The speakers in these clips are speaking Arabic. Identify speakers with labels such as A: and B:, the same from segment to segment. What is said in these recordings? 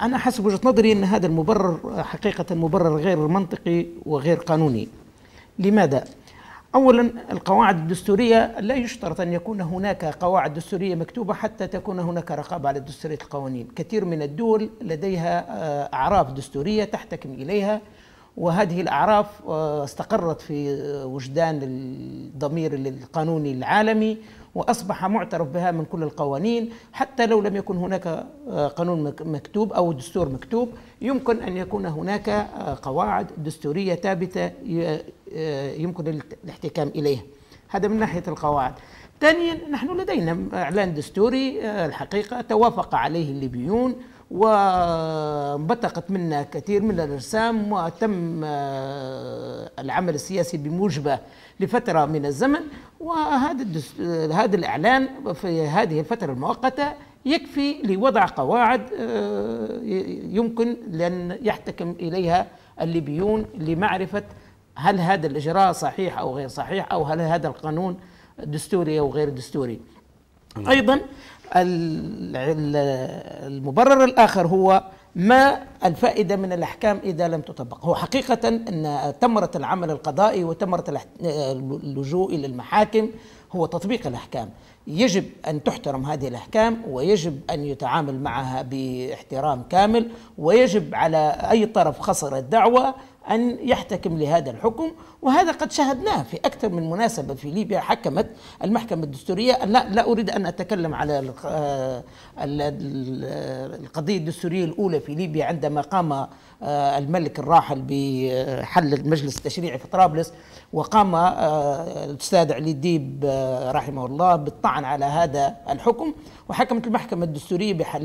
A: أنا حسب وجهة نظري أن هذا المبرر حقيقة مبرر غير منطقي وغير قانوني لماذا؟ أولا القواعد الدستورية لا يشترط أن يكون هناك قواعد دستورية مكتوبة حتى تكون هناك رقابة على دستورية القوانين كثير من الدول لديها آه، أعراف دستورية تحتكم إليها وهذه الأعراف آه، استقرت في آه، وجدان الضمير القانوني العالمي واصبح معترف بها من كل القوانين حتى لو لم يكن هناك آه، قانون مكتوب او دستور مكتوب يمكن ان يكون هناك قواعد دستوريه ثابته يمكن الاحتكام اليها هذا من ناحيه القواعد ثانيا نحن لدينا اعلان دستوري الحقيقه توافق عليه الليبيون وانبثقت منا كثير من الارسام وتم آه، العمل السياسي بموجبه لفتره من الزمن وهذا هذا الاعلان في هذه الفتره المؤقته يكفي لوضع قواعد آه، يمكن لأن يحتكم إليها الليبيون لمعرفة هل هذا الإجراء صحيح أو غير صحيح أو هل هذا القانون دستوري أو غير دستوري أيضا المبرر الآخر هو ما الفائدة من الأحكام إذا لم تطبق هو حقيقة أن ثمرة العمل القضائي وثمرة اللجوء إلى المحاكم هو تطبيق الأحكام يجب أن تحترم هذه الأحكام ويجب أن يتعامل معها باحترام كامل ويجب على أي طرف خسر الدعوة أن يحتكم لهذا الحكم وهذا قد شاهدناه في أكثر من مناسبة في ليبيا حكمت المحكمة الدستورية لا, لا أريد أن أتكلم على آه، القضية الدستورية الأولى في ليبيا عندما قام آه، الملك الراحل بحل المجلس التشريعي في طرابلس وقام آه، الأستاذ علي الديب رحمه الله بالطعن على هذا الحكم وحكمت المحكمة الدستورية بحل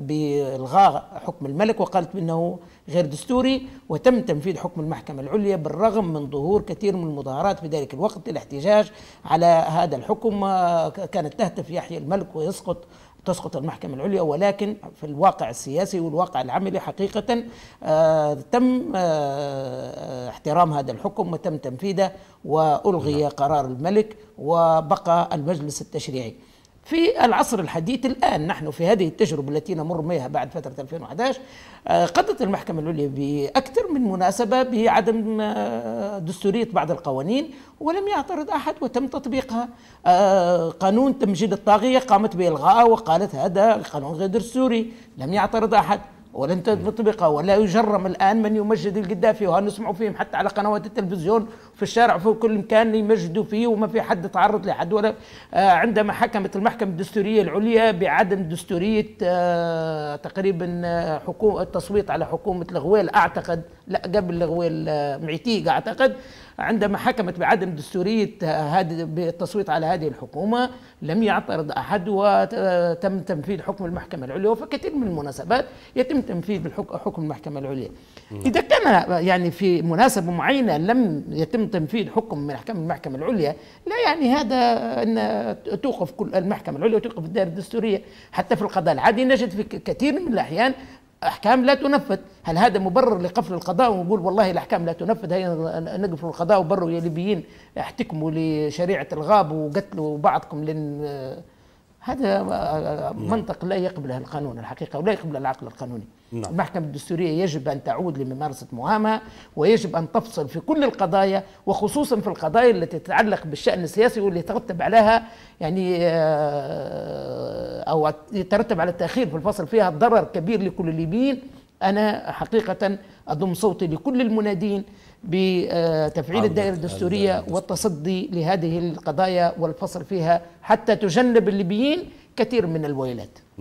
A: بإلغاء حكم الملك وقالت بأنه غير دستوري وتم تنفيذ حكم المحكمة العليا بالرغم من ظهور كثير من المظاهرات في ذلك الوقت الاحتجاج على هذا الحكم آه، كانت تهتف يحيى الملك ويسقط تسقط المحكمة العليا ولكن في الواقع السياسي والواقع العملي حقيقة آه تم آه احترام هذا الحكم وتم تنفيذه وألغي نعم. قرار الملك وبقى المجلس التشريعي في العصر الحديث الآن نحن في هذه التجربة التي نمر بها بعد فترة 2011 آه، قضت المحكمة العليا بأكثر من مناسبة بعدم آه، دستورية بعض القوانين ولم يعترض أحد وتم تطبيقها آه، قانون تمجيد الطاغية قامت بإلغائه وقالت هذا قانون غير دستوري لم يعترض أحد ولن تطبقه ولا يجرم الآن من يمجد القذافي وهنسمعوا نسمع فيهم حتى على قنوات التلفزيون في الشارع في كل مكان يمجدوا فيه وما في حد تعرض لحد ولا آه، عندما حكمت المحكمة الدستورية العليا بعدم دستورية آه، تقريبا آه، حكومة التصويت على حكومة الغويل أعتقد لا قبل الغويل معتيق أعتقد عندما حكمت بعدم دستورية هذه بالتصويت على هذه الحكومة لم يعترض أحد وتم تنفيذ حكم المحكمة العليا وفي كثير من المناسبات يتم تنفيذ حكم المحكمة العليا نعم. إذا كان يعني في مناسبة معينة لم يتم تنفيذ حكم من احكام المحكمه العليا لا يعني هذا ان توقف كل المحكمه العليا وتوقف الدائره الدستوريه حتى في القضاء العادي نجد في كثير من الاحيان احكام لا تنفذ هل هذا مبرر لقفل القضاء ونقول والله الاحكام لا تنفذ هي نقفل القضاء وبروا يا ليبيين احتكموا لشريعه الغاب وقتلوا بعضكم لن هذا منطق لا يقبله القانون الحقيقه ولا يقبله العقل القانوني نعم. المحكمة الدستورية يجب أن تعود لممارسة مهامها ويجب أن تفصل في كل القضايا وخصوصا في القضايا التي تتعلق بالشأن السياسي واللي يترتب عليها يعني آه، أو يترتب على التأخير في الفصل فيها ضرر كبير لكل الليبيين أنا حقيقة أضم صوتي لكل المنادين بتفعيل الدائرة الدستورية والتصدي لهذه القضايا والفصل فيها حتى تجنب الليبيين كثير من الويلات